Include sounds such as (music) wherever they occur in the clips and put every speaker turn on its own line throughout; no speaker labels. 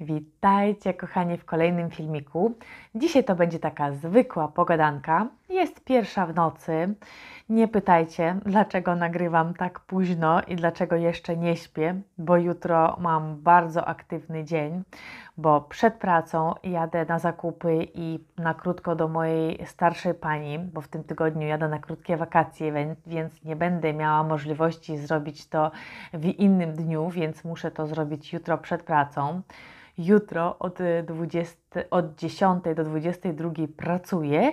Witajcie kochani w kolejnym filmiku. Dzisiaj to będzie taka zwykła pogadanka. Jest pierwsza w nocy. Nie pytajcie, dlaczego nagrywam tak późno i dlaczego jeszcze nie śpię, bo jutro mam bardzo aktywny dzień bo przed pracą jadę na zakupy i na krótko do mojej starszej pani, bo w tym tygodniu jadę na krótkie wakacje, więc nie będę miała możliwości zrobić to w innym dniu, więc muszę to zrobić jutro przed pracą. Jutro od, 20, od 10 do 22 pracuję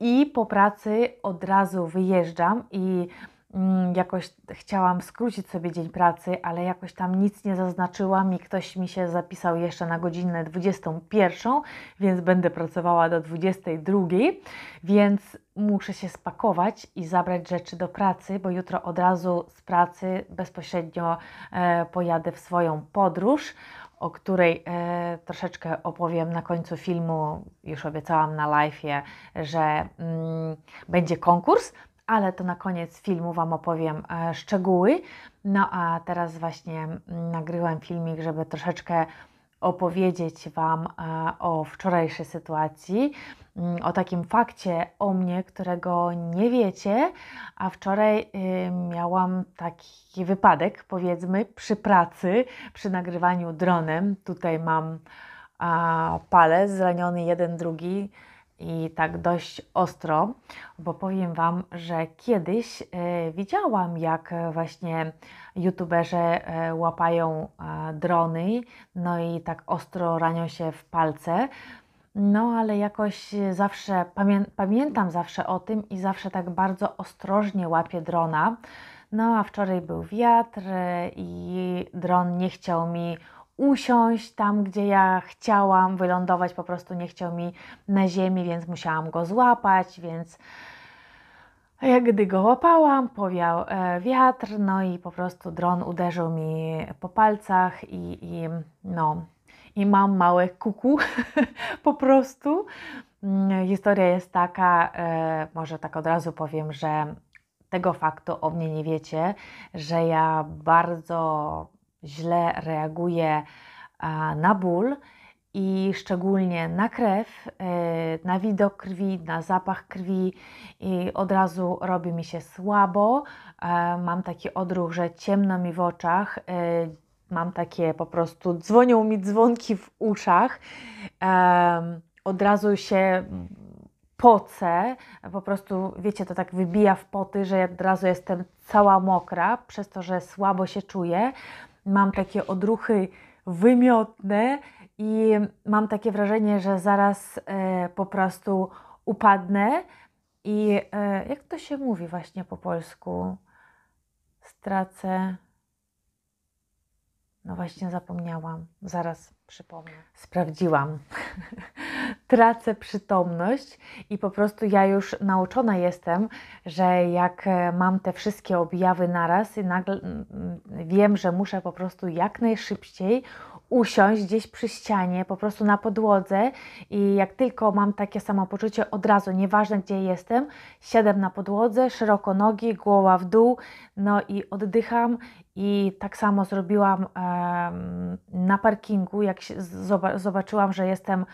i po pracy od razu wyjeżdżam i Mm, jakoś chciałam skrócić sobie dzień pracy, ale jakoś tam nic nie zaznaczyłam i ktoś mi się zapisał jeszcze na godzinę 21, więc będę pracowała do 22, więc muszę się spakować i zabrać rzeczy do pracy, bo jutro od razu z pracy bezpośrednio e, pojadę w swoją podróż o której e, troszeczkę opowiem na końcu filmu. Już obiecałam na live, że mm, będzie konkurs, ale to na koniec filmu Wam opowiem e, szczegóły. No a teraz właśnie mm, nagryłem filmik, żeby troszeczkę opowiedzieć Wam e, o wczorajszej sytuacji, mm, o takim fakcie o mnie, którego nie wiecie, a wczoraj y, miałam taki wypadek, powiedzmy, przy pracy, przy nagrywaniu dronem. Tutaj mam palec zraniony jeden, drugi i tak dość ostro, bo powiem Wam, że kiedyś e, widziałam, jak właśnie youtuberzy e, łapają e, drony, no i tak ostro ranią się w palce. No, ale jakoś zawsze pamiętam zawsze o tym i zawsze tak bardzo ostrożnie łapię drona. No, a wczoraj był wiatr i dron nie chciał mi usiąść tam, gdzie ja chciałam wylądować, po prostu nie chciał mi na ziemi, więc musiałam go złapać, więc jak gdy go łapałam, powiał e, wiatr, no i po prostu dron uderzył mi po palcach i, i no, i mam małe kuku (laughs) po prostu. Mm, historia jest taka, e, może tak od razu powiem, że tego faktu o mnie nie wiecie, że ja bardzo źle reaguje na ból i szczególnie na krew, y, na widok krwi, na zapach krwi i od razu robi mi się słabo. E, mam taki odruch, że ciemno mi w oczach. Y, mam takie po prostu dzwonią mi dzwonki w uszach. Od razu się poce, po prostu, wiecie, to tak wybija w poty, że od razu jestem cała mokra, przez to, że słabo się czuję mam takie odruchy wymiotne i mam takie wrażenie, że zaraz e, po prostu upadnę. I e, jak to się mówi właśnie po polsku? Stracę. No właśnie zapomniałam. Zaraz. Przypomnę. Sprawdziłam. (laughs) Tracę przytomność i po prostu ja już nauczona jestem, że jak e, mam te wszystkie objawy naraz i nagle mm, mm, wiem, że muszę po prostu jak najszybciej usiąść gdzieś przy ścianie, po prostu na podłodze i jak tylko mam takie samopoczucie, od razu, nieważne gdzie jestem, siadam na podłodze, szeroko nogi, głowa w dół, no i oddycham i tak samo zrobiłam e, na parkingu, jak zobaczyłam, że jestem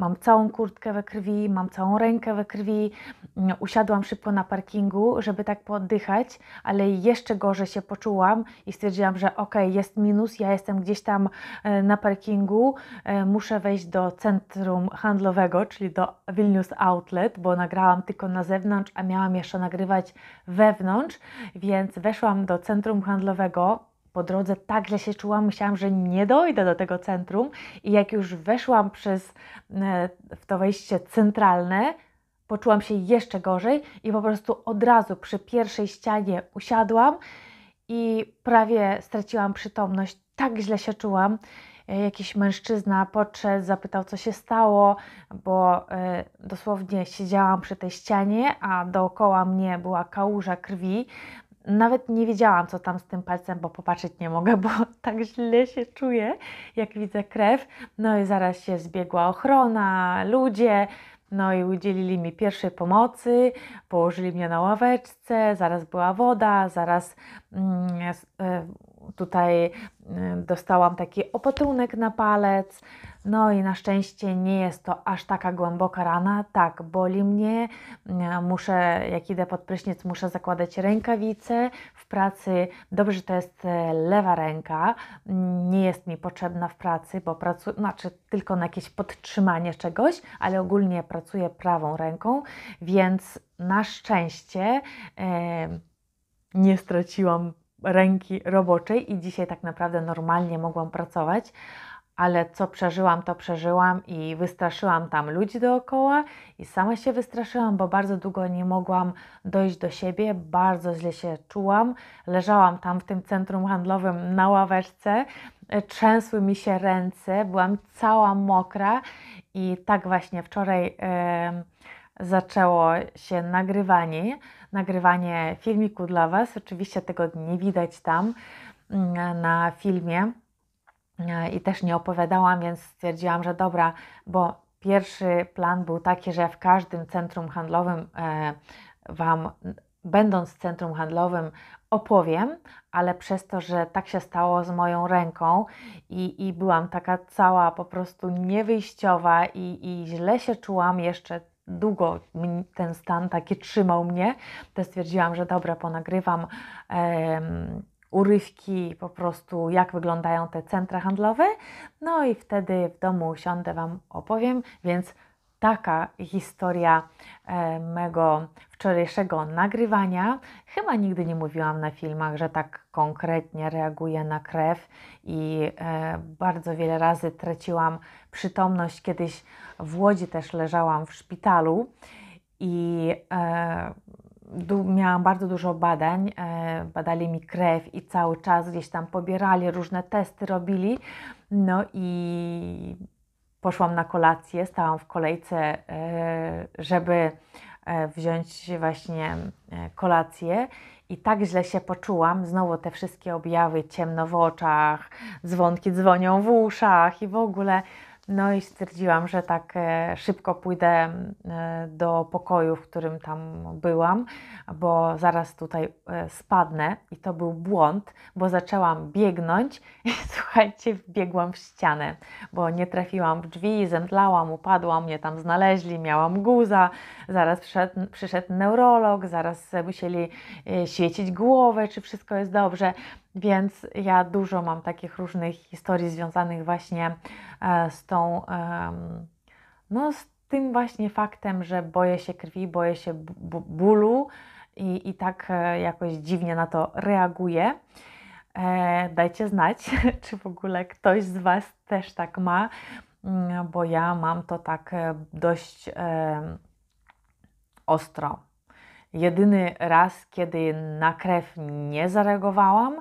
Mam całą kurtkę we krwi, mam całą rękę we krwi. Mm, usiadłam szybko na parkingu, żeby tak poddychać, ale jeszcze gorzej się poczułam i stwierdziłam, że okej, okay, jest minus, ja jestem gdzieś tam e, na parkingu, e, muszę wejść do centrum handlowego, czyli do Vilnius Outlet, bo nagrałam tylko na zewnątrz, a miałam jeszcze nagrywać wewnątrz, więc weszłam do centrum handlowego, po drodze tak źle się czułam, myślałam, że nie dojdę do tego centrum i jak już weszłam przez e, w to wejście centralne, poczułam się jeszcze gorzej i po prostu od razu przy pierwszej ścianie usiadłam i prawie straciłam przytomność. Tak źle się czułam. E, jakiś mężczyzna podszedł, zapytał, co się stało, bo e, dosłownie siedziałam przy tej ścianie, a dookoła mnie była kałuża krwi. Nawet nie wiedziałam, co tam z tym palcem, bo popatrzeć nie mogę, bo (laughs) tak źle się czuję, jak widzę krew. No i zaraz się zbiegła ochrona, ludzie. No i udzielili mi pierwszej pomocy, położyli mnie na ławeczce, zaraz była woda, zaraz mm, e, tutaj mm, dostałam taki opatrunek na palec. No i na szczęście nie jest to aż taka głęboka rana. Tak, boli mnie. Mm, muszę, jak idę pod prysznic, muszę zakładać rękawice. W pracy dobrze, że to jest e, lewa ręka. Mm, nie jest mi potrzebna w pracy, bo pracuję, znaczy tylko na jakieś podtrzymanie czegoś, ale ogólnie pracuję prawą ręką, więc na szczęście e, nie straciłam ręki roboczej i dzisiaj tak naprawdę normalnie mogłam pracować ale co przeżyłam, to przeżyłam i wystraszyłam tam ludzi dookoła i sama się wystraszyłam, bo bardzo długo nie mogłam dojść do siebie, bardzo źle się czułam. Leżałam tam w tym centrum handlowym na ławeczce, trzęsły mi się ręce, byłam cała mokra i tak właśnie wczoraj. zaczęło się nagrywanie, nagrywanie filmiku dla Was. Oczywiście tego nie widać tam mm, na filmie, E, i też nie opowiadałam, więc stwierdziłam, że dobra, bo pierwszy plan był taki, że w każdym centrum handlowym e, Wam, będąc w centrum handlowym, opowiem, ale przez to, że tak się stało z moją ręką i, i byłam taka cała po prostu niewyjściowa i, i źle się czułam jeszcze długo ten stan taki trzymał mnie, to stwierdziłam, że dobra, ponagrywam urywki po prostu, jak wyglądają te centra handlowe. No i wtedy w domu usiądę, Wam opowiem, więc taka historia e, mego wczorajszego nagrywania. Chyba nigdy nie mówiłam na filmach, że tak konkretnie reaguję na krew i e, bardzo wiele razy traciłam przytomność. Kiedyś w Łodzi też leżałam w szpitalu i e, du, miałam bardzo dużo badań, e, badali mi krew i cały czas gdzieś tam pobierali, różne testy robili. No i poszłam na kolację, stałam w kolejce, e, żeby e, wziąć właśnie kolację. I tak źle się poczułam, znowu te wszystkie objawy, ciemno w oczach, dzwonki dzwonią w uszach i w ogóle no i stwierdziłam, że tak e, szybko pójdę e, do pokoju, w którym tam byłam, bo zaraz tutaj e, spadnę i to był błąd, bo zaczęłam biegnąć (laughs) i słuchajcie, wbiegłam w ścianę, bo nie trafiłam w drzwi, zemdlałam, upadłam, mnie tam znaleźli, miałam guza, zaraz przyszedł, przyszedł neurolog, zaraz musieli świecić głowę, czy wszystko jest dobrze. Więc ja dużo mam takich różnych historii związanych właśnie e, z tą, no z tym właśnie faktem, że boję się krwi, boję się bólu i, i tak e, jakoś dziwnie na to reaguję. E, dajcie znać, (laughs) czy w ogóle ktoś z Was też tak ma, mm, bo ja mam to tak dość ostro Jedyny raz, kiedy na krew nie zareagowałam,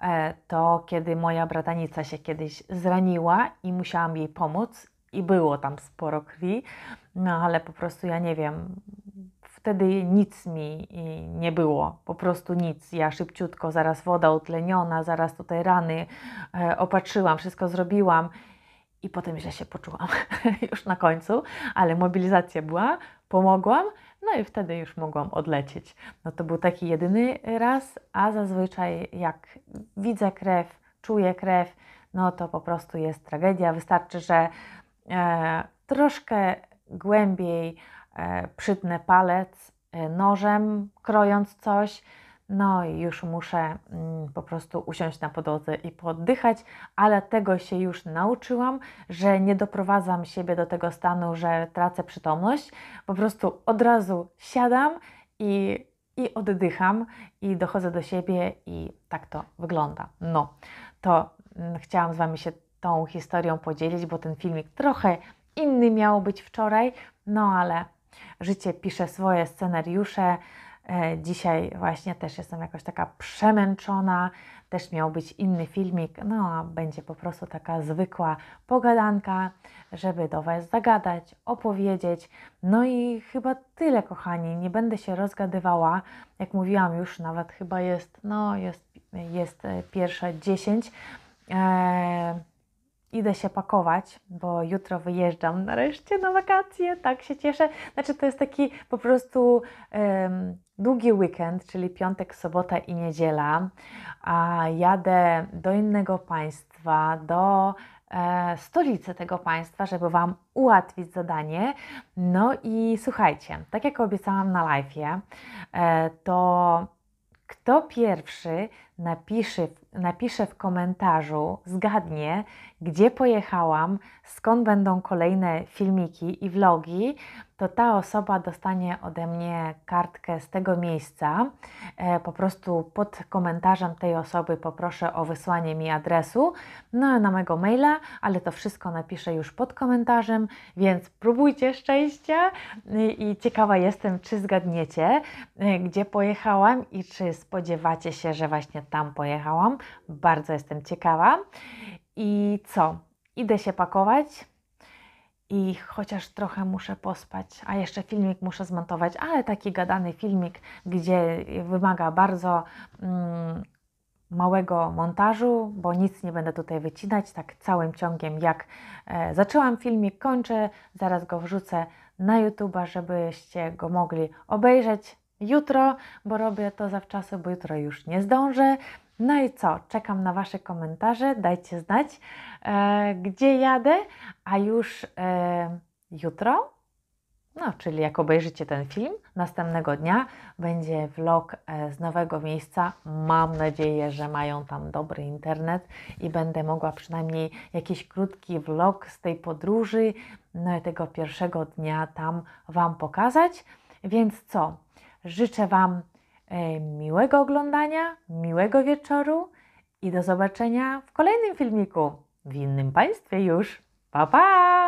e, to kiedy moja bratanica się kiedyś zraniła i musiałam jej pomóc, i było tam sporo krwi, no ale po prostu ja nie wiem, wtedy nic mi nie było, po prostu nic. Ja szybciutko, zaraz woda utleniona, zaraz tutaj rany e, opatrzyłam, wszystko zrobiłam i potem źle się poczułam (laughs) już na końcu, ale mobilizacja była, pomogłam no i wtedy już mogłam odlecieć. No to był taki jedyny raz, a zazwyczaj jak widzę krew, czuję krew, no to po prostu jest tragedia. Wystarczy, że e, troszkę głębiej e, przytnę palec e, nożem, krojąc coś, no i już muszę mm, po prostu usiąść na podłodze i poddychać, ale tego się już nauczyłam, że nie doprowadzam siebie do tego stanu, że tracę przytomność. Po prostu od razu siadam i, i oddycham i dochodzę do siebie i tak to wygląda. No, to mm, chciałam z Wami się tą historią podzielić, bo ten filmik trochę inny miał być wczoraj, no ale życie pisze swoje scenariusze. E, dzisiaj właśnie też jestem jakoś taka przemęczona, też miał być inny filmik, no a będzie po prostu taka zwykła pogadanka, żeby do Was zagadać, opowiedzieć. No i chyba tyle, kochani, nie będę się rozgadywała. Jak mówiłam już, nawet chyba jest, no jest, jest e, pierwsze dziesięć. E, idę się pakować, bo jutro wyjeżdżam nareszcie na wakacje, tak się cieszę. Znaczy to jest taki po prostu długi weekend, czyli piątek, sobota i niedziela, a jadę do innego państwa, do e, stolicy tego państwa, żeby Wam ułatwić zadanie. No i słuchajcie, tak jak obiecałam na live, e, to kto pierwszy napisze, napiszę w komentarzu, zgadnie, gdzie pojechałam, skąd będą kolejne filmiki i vlogi, to ta osoba dostanie ode mnie kartkę z tego miejsca. E, po prostu pod komentarzem tej osoby poproszę o wysłanie mi adresu no, na mojego maila, ale to wszystko napiszę już pod komentarzem, więc próbujcie szczęścia i ciekawa jestem, czy zgadniecie, e, gdzie pojechałam i czy spodziewacie się, że właśnie tam pojechałam. Bardzo jestem ciekawa. I co? Idę się pakować i chociaż trochę muszę pospać, a jeszcze filmik muszę zmontować, ale taki gadany filmik, gdzie wymaga bardzo mm, małego montażu, bo nic nie będę tutaj wycinać, tak całym ciągiem jak e, zaczęłam filmik, kończę, zaraz go wrzucę na YouTube'a, żebyście go mogli obejrzeć jutro, bo robię to zawczasu, bo jutro już nie zdążę. No i co? Czekam na Wasze komentarze, dajcie znać, e, gdzie jadę, a już e, jutro, no czyli jak obejrzycie ten film, następnego dnia będzie vlog e, z nowego miejsca. Mam nadzieję, że mają tam dobry internet i będę mogła przynajmniej jakiś krótki vlog z tej podróży, no i tego pierwszego dnia tam Wam pokazać. Więc co? Życzę Wam e, miłego oglądania, miłego wieczoru i do zobaczenia w kolejnym filmiku w innym państwie już. Pa, pa!